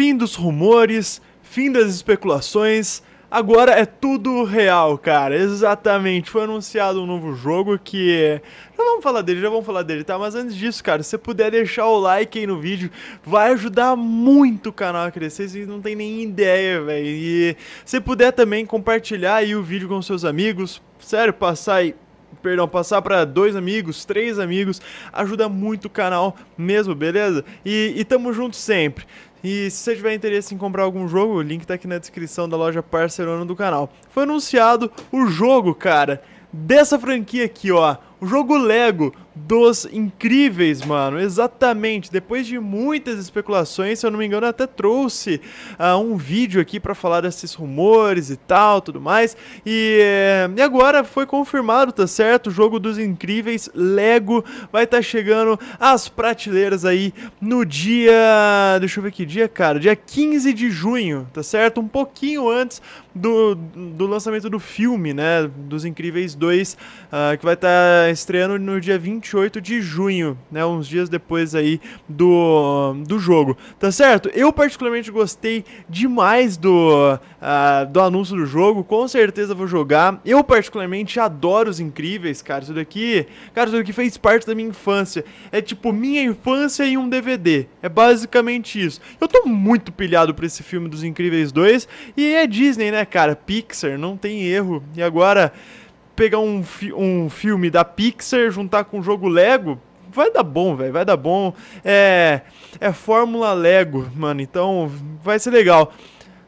Fim dos rumores, fim das especulações. Agora é tudo real, cara. Exatamente. Foi anunciado um novo jogo que. Já vamos falar dele, já vamos falar dele, tá? Mas antes disso, cara, se você puder deixar o like aí no vídeo, vai ajudar muito o canal a crescer. Vocês não tem nem ideia, velho. E se puder também compartilhar aí o vídeo com seus amigos, sério, passar aí perdão, passar para dois amigos, três amigos, ajuda muito o canal mesmo, beleza? E, e tamo junto sempre. E se você tiver interesse em comprar algum jogo, o link tá aqui na descrição da loja parcerona do canal. Foi anunciado o jogo, cara, dessa franquia aqui, ó. O jogo Lego dos incríveis, mano. Exatamente. Depois de muitas especulações, se eu não me engano, até trouxe uh, um vídeo aqui para falar desses rumores e tal, tudo mais. E, eh, e, agora foi confirmado, tá certo? O jogo dos incríveis Lego vai estar tá chegando às prateleiras aí no dia, deixa eu ver que dia, cara, dia 15 de junho, tá certo? Um pouquinho antes do, do lançamento do filme, né, dos Incríveis 2, uh, ah, que vai estar tá estreando no dia 20 28 de junho, né, uns dias depois aí do, do jogo, tá certo? Eu particularmente gostei demais do, uh, do anúncio do jogo, com certeza vou jogar. Eu particularmente adoro os incríveis, cara, isso daqui, cara, isso daqui fez parte da minha infância. É tipo minha infância em um DVD. É basicamente isso. Eu tô muito pilhado pra esse filme dos Incríveis 2 e é Disney, né, cara? Pixar, não tem erro. E agora pegar um, fi um filme da Pixar, juntar com um jogo Lego, vai dar bom, velho, vai dar bom. É, é Fórmula Lego, mano, então vai ser legal.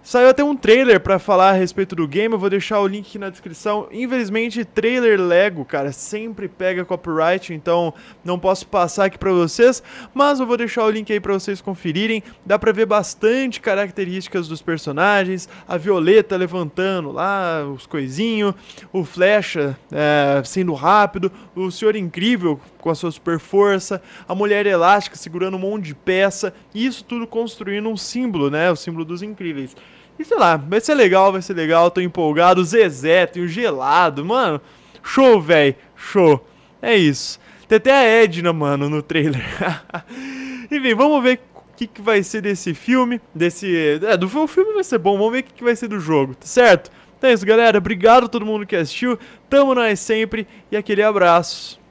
Saiu até um trailer para falar a respeito do game, eu vou deixar o link aqui na descrição. Infelizmente, trailer Lego, cara, sempre pega copyright, então não posso passar aqui para vocês, mas eu vou deixar o link aí para vocês conferirem. Dá para ver bastante características dos personagens, a Violeta levantando lá os coisinhos, o Flecha é, sendo rápido, o Senhor Incrível com a sua super força, a Mulher Elástica segurando um monte de peça, e isso tudo construindo um símbolo, né, o símbolo dos Incríveis. E sei lá, vai ser legal, vai ser legal, tô empolgado. O Zezé, tem o Gelado, mano. Show, velho, show. É isso. Tem até a Edna, mano, no trailer. Enfim, vamos ver o que, que vai ser desse filme, desse... É, do, filme vai ser bom, vamos ver o que, que vai ser do jogo, tá certo? Então é isso, galera. Obrigado a todo mundo que assistiu. Tamo nós sempre e aquele abraço.